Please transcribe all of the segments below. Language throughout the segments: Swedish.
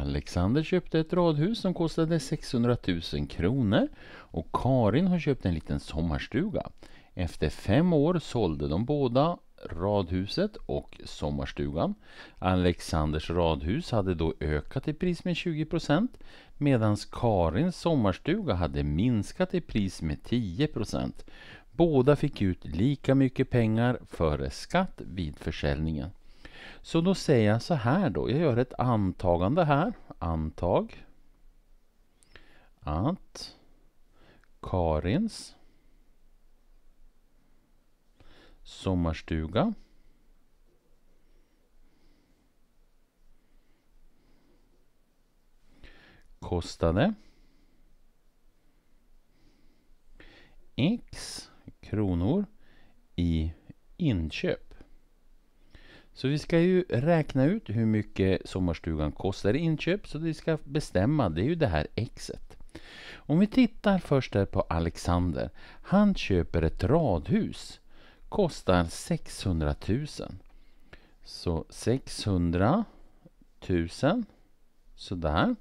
Alexander köpte ett radhus som kostade 600 000 kronor och Karin har köpt en liten sommarstuga. Efter fem år sålde de båda radhuset och sommarstugan. Alexanders radhus hade då ökat i pris med 20% medan Karins sommarstuga hade minskat i pris med 10%. Båda fick ut lika mycket pengar före skatt vid försäljningen. Så då säger jag så här då. Jag gör ett antagande här. Antag att Karins sommarstuga kostade x kronor i inköp. Så vi ska ju räkna ut hur mycket sommarstugan kostar i inköp så vi ska bestämma, det är ju det här exet. Om vi tittar först där på Alexander. Han köper ett radhus. Kostar 600 000. Så 600 000. Sådär.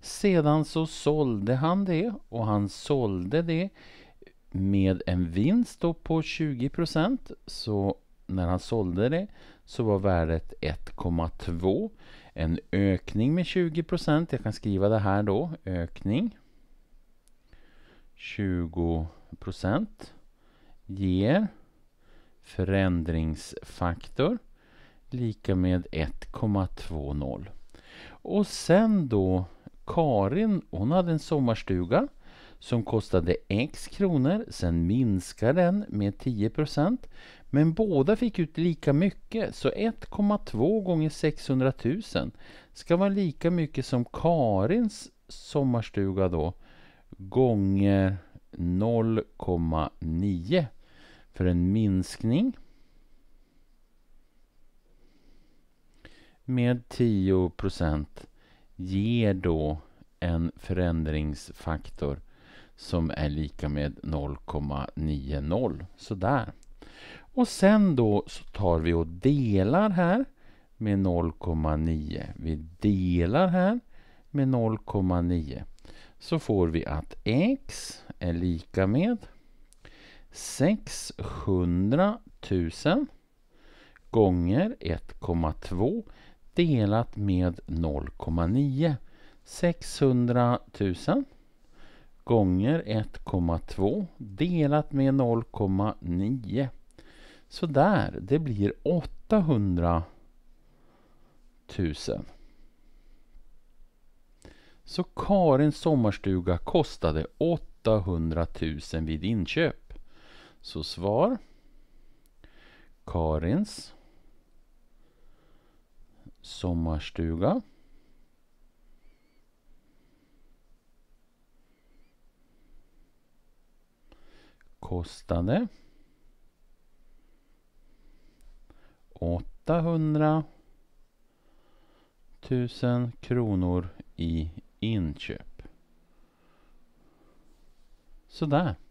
Sedan så sålde han det och han sålde det med en vinst då på 20 Så när han sålde det så var värdet 1,2. En ökning med 20 Jag kan skriva det här då. Ökning 20 ger förändringsfaktor lika med 1,20. Och sen då Karin, hon hade en sommarstuga som kostade x kronor, sen minskar den med 10 men båda fick ut lika mycket, så 1,2 gånger 600 000 ska vara lika mycket som Karins sommarstuga då, gånger 0,9 för en minskning med 10 ger då en förändringsfaktor som är lika med 0,90. Sådär. Och sen då så tar vi och delar här med 0,9. Vi delar här med 0,9. Så får vi att x är lika med 600 000 gånger 1,2 delat med 0,9. 600 000 gånger 1,2 delat med 0,9. Så där, det blir 800 000. Så Karins sommarstuga kostade 800 000 vid inköp. Så svar Karins sommarstuga kostade 800 000 kronor i inköp. Sådär.